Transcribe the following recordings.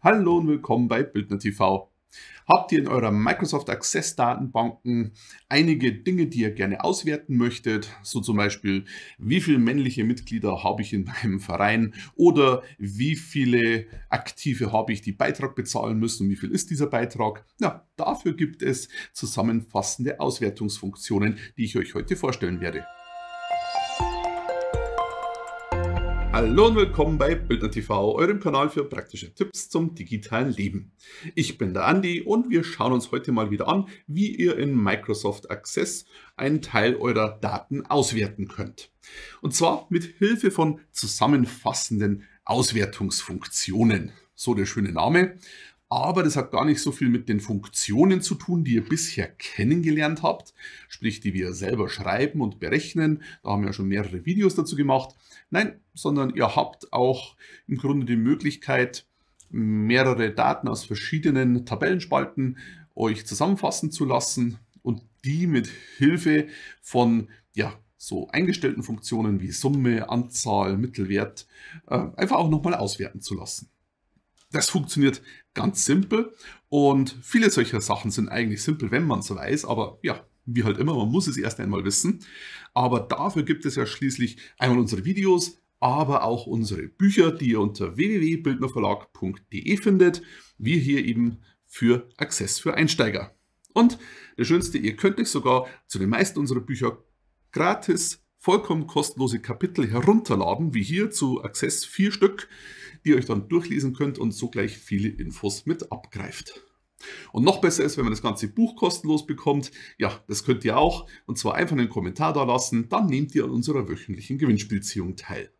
Hallo und willkommen bei Bildner TV. Habt ihr in eurer Microsoft Access Datenbanken einige Dinge, die ihr gerne auswerten möchtet? So zum Beispiel, wie viele männliche Mitglieder habe ich in meinem Verein oder wie viele Aktive habe ich, die Beitrag bezahlen müssen und wie viel ist dieser Beitrag? Ja, dafür gibt es zusammenfassende Auswertungsfunktionen, die ich euch heute vorstellen werde. Hallo und willkommen bei Bildner TV, eurem Kanal für praktische Tipps zum digitalen Leben. Ich bin der Andi und wir schauen uns heute mal wieder an, wie ihr in Microsoft Access einen Teil eurer Daten auswerten könnt. Und zwar mit Hilfe von zusammenfassenden Auswertungsfunktionen. So der schöne Name aber das hat gar nicht so viel mit den Funktionen zu tun, die ihr bisher kennengelernt habt, sprich die wir selber schreiben und berechnen. Da haben wir ja schon mehrere Videos dazu gemacht. Nein, sondern ihr habt auch im Grunde die Möglichkeit, mehrere Daten aus verschiedenen Tabellenspalten euch zusammenfassen zu lassen und die mit Hilfe von ja, so eingestellten Funktionen wie Summe, Anzahl, Mittelwert äh, einfach auch nochmal auswerten zu lassen. Das funktioniert Ganz simpel. Und viele solcher Sachen sind eigentlich simpel, wenn man es weiß, aber ja, wie halt immer, man muss es erst einmal wissen. Aber dafür gibt es ja schließlich einmal unsere Videos, aber auch unsere Bücher, die ihr unter www.bildnerverlag.de findet. wie hier eben für Access für Einsteiger. Und das Schönste, ihr könnt euch sogar zu den meisten unserer Bücher gratis vollkommen kostenlose Kapitel herunterladen, wie hier zu Access 4 Stück, die ihr euch dann durchlesen könnt und sogleich viele Infos mit abgreift. Und noch besser ist, wenn man das ganze Buch kostenlos bekommt. Ja, das könnt ihr auch. Und zwar einfach einen Kommentar da lassen, dann nehmt ihr an unserer wöchentlichen Gewinnspielziehung teil.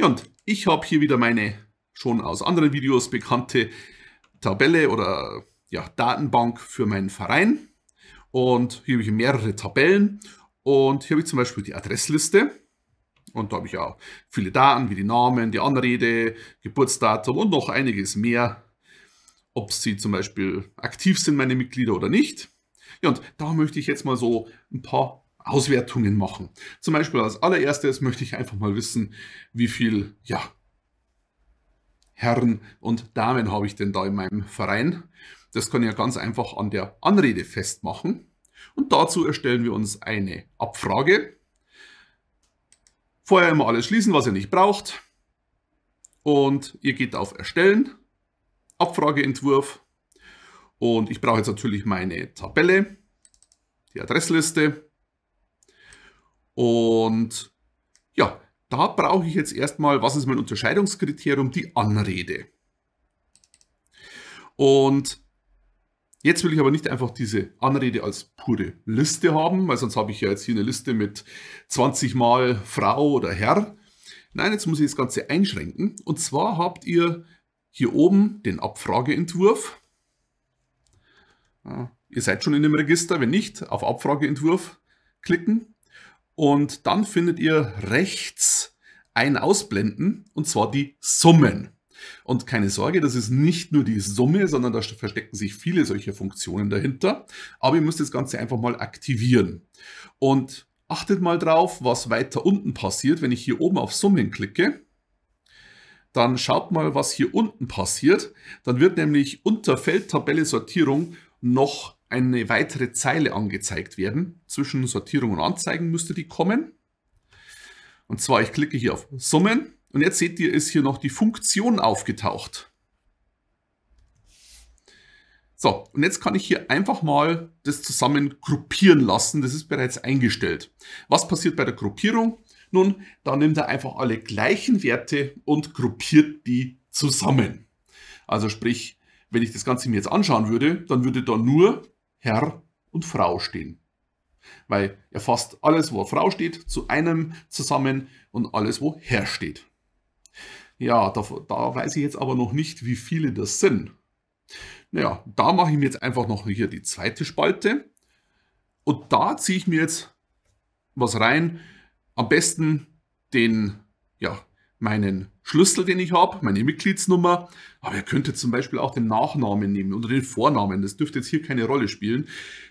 Ja, und ich habe hier wieder meine schon aus anderen Videos bekannte Tabelle oder ja, Datenbank für meinen Verein. Und hier habe ich mehrere Tabellen und hier habe ich zum Beispiel die Adressliste. Und da habe ich auch viele Daten, wie die Namen, die Anrede, Geburtsdatum und noch einiges mehr. Ob sie zum Beispiel aktiv sind, meine Mitglieder, oder nicht. Ja, und da möchte ich jetzt mal so ein paar Auswertungen machen. Zum Beispiel als allererstes möchte ich einfach mal wissen, wie viele ja, Herren und Damen habe ich denn da in meinem Verein. Das kann ich ja ganz einfach an der Anrede festmachen. Und dazu erstellen wir uns eine Abfrage. Vorher immer alles schließen, was ihr nicht braucht. Und ihr geht auf Erstellen, Abfrageentwurf. Und ich brauche jetzt natürlich meine Tabelle, die Adressliste. Und ja, da brauche ich jetzt erstmal, was ist mein Unterscheidungskriterium? Die Anrede. Und Jetzt will ich aber nicht einfach diese Anrede als pure Liste haben, weil sonst habe ich ja jetzt hier eine Liste mit 20 mal Frau oder Herr. Nein, jetzt muss ich das Ganze einschränken. Und zwar habt ihr hier oben den Abfrageentwurf. Ah, ihr seid schon in dem Register, wenn nicht, auf Abfrageentwurf klicken. Und dann findet ihr rechts ein Ausblenden, und zwar die Summen. Und keine Sorge, das ist nicht nur die Summe, sondern da verstecken sich viele solcher Funktionen dahinter. Aber ihr müsst das Ganze einfach mal aktivieren. Und achtet mal drauf, was weiter unten passiert. Wenn ich hier oben auf Summen klicke, dann schaut mal, was hier unten passiert. Dann wird nämlich unter Feldtabelle Sortierung noch eine weitere Zeile angezeigt werden. Zwischen Sortierung und Anzeigen müsste die kommen. Und zwar, ich klicke hier auf Summen und jetzt seht ihr, ist hier noch die Funktion aufgetaucht. So, und jetzt kann ich hier einfach mal das zusammen gruppieren lassen. Das ist bereits eingestellt. Was passiert bei der Gruppierung? Nun, da nimmt er einfach alle gleichen Werte und gruppiert die zusammen. Also sprich, wenn ich das Ganze mir jetzt anschauen würde, dann würde da nur Herr und Frau stehen. Weil er fasst alles, wo Frau steht, zu einem zusammen und alles, wo Herr steht. Ja, da, da weiß ich jetzt aber noch nicht, wie viele das sind. Naja, da mache ich mir jetzt einfach noch hier die zweite Spalte. Und da ziehe ich mir jetzt was rein. Am besten den, ja, meinen Schlüssel, den ich habe, meine Mitgliedsnummer. Aber ihr könntet zum Beispiel auch den Nachnamen nehmen oder den Vornamen. Das dürfte jetzt hier keine Rolle spielen.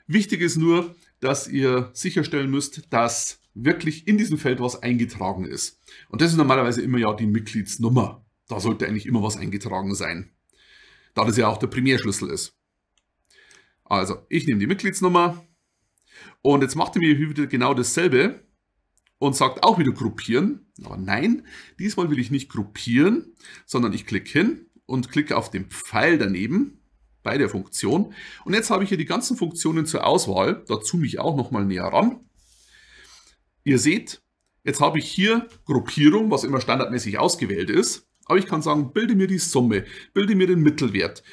Wichtig ist nur, dass ihr sicherstellen müsst, dass wirklich in diesem Feld was eingetragen ist. Und das ist normalerweise immer ja die Mitgliedsnummer. Da sollte eigentlich immer was eingetragen sein. Da das ja auch der Primärschlüssel ist. Also, ich nehme die Mitgliedsnummer und jetzt macht er mir wieder genau dasselbe und sagt auch wieder gruppieren. Aber nein, diesmal will ich nicht gruppieren, sondern ich klicke hin und klicke auf den Pfeil daneben bei der Funktion. Und jetzt habe ich hier die ganzen Funktionen zur Auswahl. Dazu mich auch nochmal näher ran. Ihr seht, jetzt habe ich hier Gruppierung, was immer standardmäßig ausgewählt ist. Aber ich kann sagen, bilde mir die Summe, bilde mir den Mittelwert,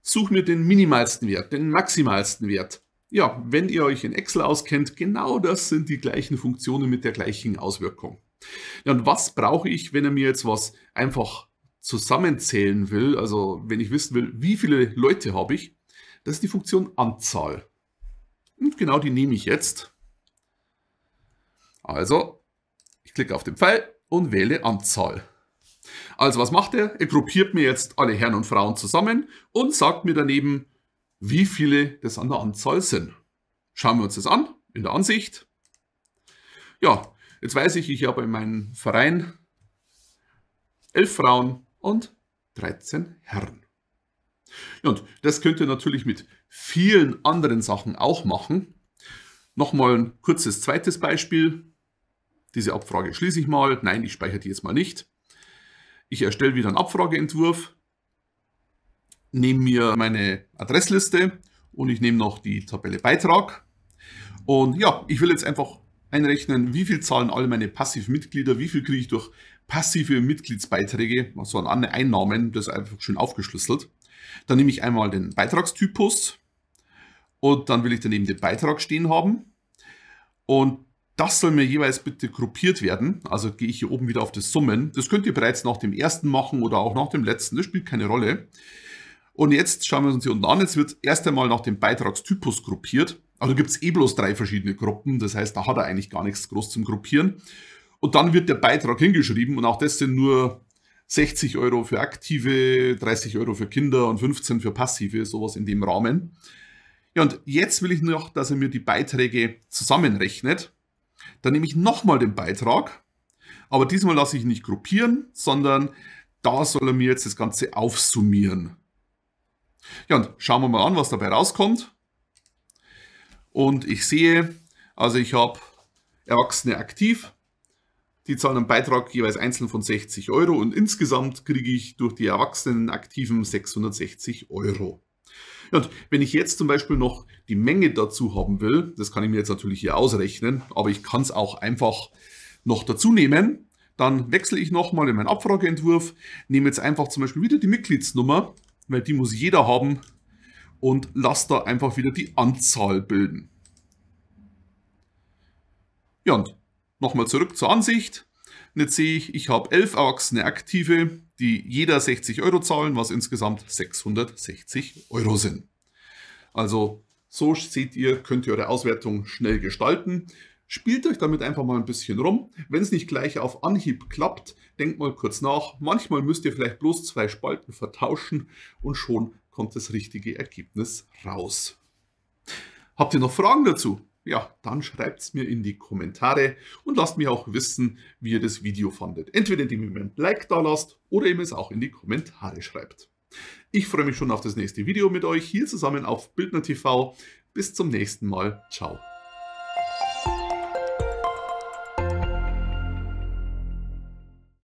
such mir den minimalsten Wert, den maximalsten Wert. Ja, wenn ihr euch in Excel auskennt, genau das sind die gleichen Funktionen mit der gleichen Auswirkung. Ja, und was brauche ich, wenn er mir jetzt was einfach zusammenzählen will, also wenn ich wissen will, wie viele Leute habe ich, das ist die Funktion Anzahl. Und genau die nehme ich jetzt. Also, ich klicke auf den Pfeil und wähle Anzahl. Also was macht er? Er gruppiert mir jetzt alle Herren und Frauen zusammen und sagt mir daneben, wie viele das an der Anzahl sind. Schauen wir uns das an in der Ansicht. Ja, jetzt weiß ich, ich habe in meinem Verein 11 Frauen und 13 Herren. Und das könnt ihr natürlich mit vielen anderen Sachen auch machen. Nochmal ein kurzes zweites Beispiel. Diese Abfrage schließe ich mal. Nein, ich speichere die jetzt mal nicht. Ich erstelle wieder einen Abfrageentwurf, nehme mir meine Adressliste und ich nehme noch die Tabelle Beitrag. Und ja, ich will jetzt einfach einrechnen, wie viel zahlen alle meine passiven Mitglieder, wie viel kriege ich durch passive Mitgliedsbeiträge, also an Einnahmen, das ist einfach schön aufgeschlüsselt. Dann nehme ich einmal den Beitragstypus und dann will ich daneben den Beitrag stehen haben. Und das soll mir jeweils bitte gruppiert werden. Also gehe ich hier oben wieder auf das Summen. Das könnt ihr bereits nach dem ersten machen oder auch nach dem letzten. Das spielt keine Rolle. Und jetzt schauen wir uns hier unten an. Jetzt wird erst einmal nach dem Beitragstypus gruppiert. Also gibt es eh bloß drei verschiedene Gruppen. Das heißt, da hat er eigentlich gar nichts groß zum Gruppieren. Und dann wird der Beitrag hingeschrieben. Und auch das sind nur 60 Euro für Aktive, 30 Euro für Kinder und 15 für Passive. Sowas in dem Rahmen. Ja, und jetzt will ich noch, dass er mir die Beiträge zusammenrechnet. Dann nehme ich nochmal den Beitrag, aber diesmal lasse ich ihn nicht gruppieren, sondern da soll er mir jetzt das Ganze aufsummieren. Ja, und schauen wir mal an, was dabei rauskommt. Und ich sehe, also ich habe Erwachsene aktiv, die zahlen einen Beitrag jeweils einzeln von 60 Euro und insgesamt kriege ich durch die Erwachsenen aktiven 660 Euro. Und wenn ich jetzt zum Beispiel noch die Menge dazu haben will, das kann ich mir jetzt natürlich hier ausrechnen, aber ich kann es auch einfach noch dazu nehmen. Dann wechsle ich nochmal in meinen Abfrageentwurf, nehme jetzt einfach zum Beispiel wieder die Mitgliedsnummer, weil die muss jeder haben und lasse da einfach wieder die Anzahl bilden. Ja, und nochmal zurück zur Ansicht. Und jetzt sehe ich, ich habe elf erwachsene Aktive, die jeder 60 Euro zahlen, was insgesamt 660 Euro sind. Also so seht ihr, könnt ihr eure Auswertung schnell gestalten. Spielt euch damit einfach mal ein bisschen rum. Wenn es nicht gleich auf Anhieb klappt, denkt mal kurz nach. Manchmal müsst ihr vielleicht bloß zwei Spalten vertauschen und schon kommt das richtige Ergebnis raus. Habt ihr noch Fragen dazu? ja, dann schreibt es mir in die Kommentare und lasst mir auch wissen, wie ihr das Video fandet. Entweder indem ihr mir ein Like da lasst oder eben es auch in die Kommentare schreibt. Ich freue mich schon auf das nächste Video mit euch hier zusammen auf Bildner TV. Bis zum nächsten Mal. Ciao.